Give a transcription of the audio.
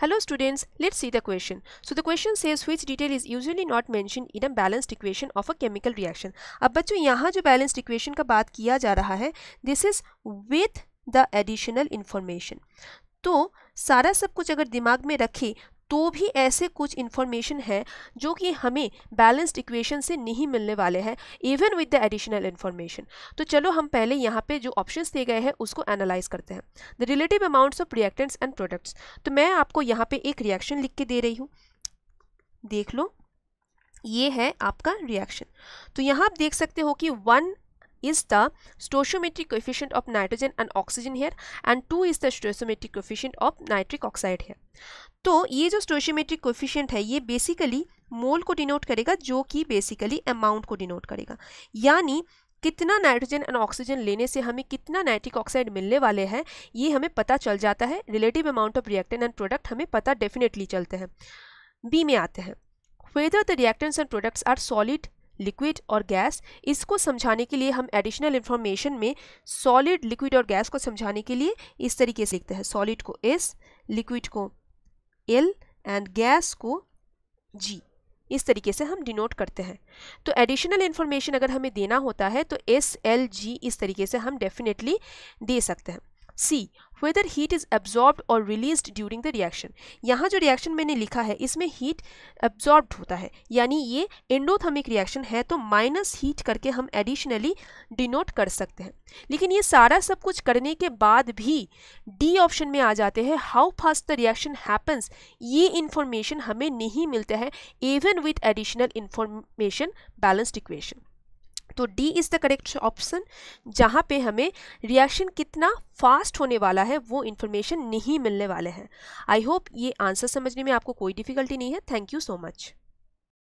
Hello students, let's see the question. So the question says which detail is usually not mentioned in a balanced equation of a chemical reaction. अब बच्चों यहाँ जो balanced equation का बात किया जा रहा है this is with the additional information. तो सारा सब कुछ अगर दिमाग में रखे तो भी ऐसे कुछ इन्फॉर्मेशन है जो कि हमें बैलेंस्ड इक्वेशन से नहीं मिलने वाले हैं even with the additional information तो चलो हम पहले यहाँ पे जो ऑप्शन दिए गए हैं उसको एनालाइज करते हैं the relative amounts of reactants and products तो मैं आपको यहाँ पे एक रिएक्शन लिख के दे रही हूँ देख लो ये है आपका रिएक्शन तो यहाँ आप देख सकते हो कि one is the stoichiometric coefficient of nitrogen and oxygen here and two is the stoichiometric coefficient of nitric oxide here तो ये जो स्टोशियोमेट्रिक कोफिशियंट है ये बेसिकली मोल को डिनोट करेगा जो कि बेसिकली अमाउंट को डिनोट करेगा यानी कितना नाइट्रोजन एंड ऑक्सीजन लेने से हमें कितना नाइट्रिक ऑक्साइड मिलने वाले हैं ये हमें पता चल जाता है relative amount of reactant and product हमें पता डेफिनेटली चलते हैं बी में आते हैं whether the reactants and products are solid liquid और गैस इसको समझाने के लिए हम एडिशनल इन्फॉर्मेशन में सॉलिड लिक्विड और गैस को समझाने के लिए इस तरीके से लिखते हैं सॉलिड को एस लिक्विड को एल एंड गैस को जी इस तरीके से हम डिनोट करते हैं तो एडिशनल इन्फॉर्मेशन अगर हमें देना होता है तो एस एल जी इस तरीके से हम डेफिनेटली दे सकते हैं C whether heat is absorb और रिलीज ड्यूरिंग द रिएक्शन यहाँ जो रिएक्शन मैंने लिखा है इसमें हीट एब्जॉर्ब होता है यानी ये एंडोथर्मिक रिएक्शन है तो माइनस हीट करके हम एडिशनली डिनोट कर सकते हैं लेकिन ये सारा सब कुछ करने के बाद भी डी ऑप्शन में आ जाते हैं how fast the reaction happens ये इन्फॉर्मेशन हमें नहीं मिलता है even with additional information balanced equation तो D is the correct option जहाँ पे हमें रिएक्शन कितना फास्ट होने वाला है वो इन्फॉर्मेशन नहीं मिलने वाले हैं आई होप ये आंसर समझने में आपको कोई डिफ़िकल्टी नहीं है थैंक यू सो मच